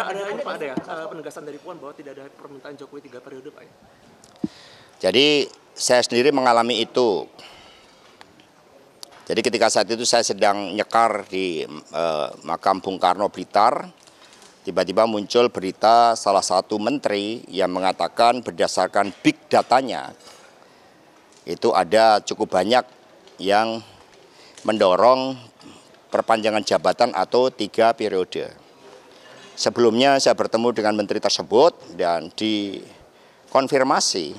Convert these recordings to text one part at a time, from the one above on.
ada ada ini Pak ada ya eh, penegasan dari Puan bahwa tidak ada permintaan Jokowi tiga periode Pak ya. Jadi saya sendiri mengalami itu. Jadi ketika saat itu saya sedang nyekar di eh, makam Bung Karno Blitar, tiba-tiba muncul berita salah satu menteri yang mengatakan berdasarkan big datanya itu ada cukup banyak yang mendorong perpanjangan jabatan atau tiga periode. Sebelumnya saya bertemu dengan menteri tersebut dan dikonfirmasi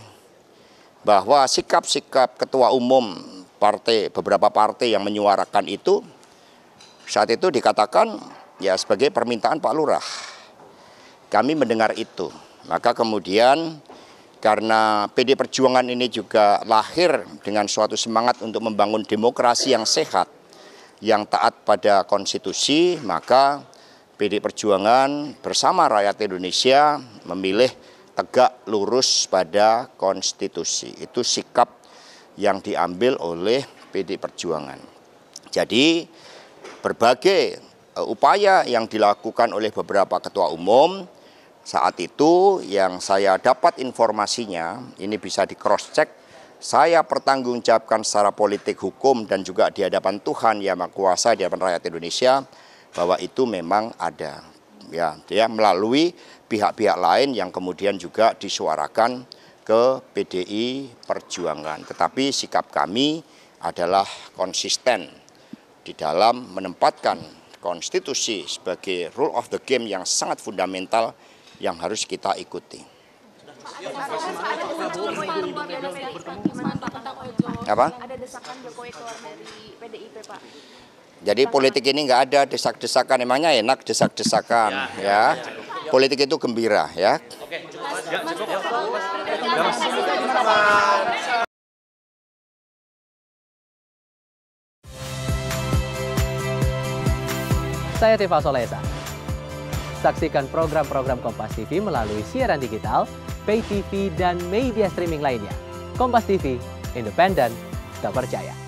bahwa sikap-sikap ketua umum partai beberapa partai yang menyuarakan itu saat itu dikatakan ya sebagai permintaan Pak Lurah. Kami mendengar itu. Maka kemudian karena PD Perjuangan ini juga lahir dengan suatu semangat untuk membangun demokrasi yang sehat, yang taat pada konstitusi, maka PD Perjuangan bersama rakyat Indonesia memilih tegak lurus pada konstitusi. Itu sikap yang diambil oleh PD Perjuangan. Jadi berbagai e, upaya yang dilakukan oleh beberapa ketua umum saat itu yang saya dapat informasinya, ini bisa di cross check, saya pertanggungjawabkan secara politik, hukum dan juga di hadapan Tuhan yang Maha Kuasa di hadapan rakyat Indonesia bahwa itu memang ada ya ya melalui pihak-pihak lain yang kemudian juga disuarakan ke PDI Perjuangan. Tetapi sikap kami adalah konsisten di dalam menempatkan konstitusi sebagai rule of the game yang sangat fundamental yang harus kita ikuti. Apa? Ada desakan Jokowi keluar dari PDIP, Pak. Jadi politik ini nggak ada desak-desakan, emangnya enak desak-desakan ya. ya. ya. ya politik itu gembira ya. Saya Tifa Solesa. Saksikan program-program Kompas TV melalui siaran digital, pay TV, dan media streaming lainnya. Kompas TV, independen, terpercaya.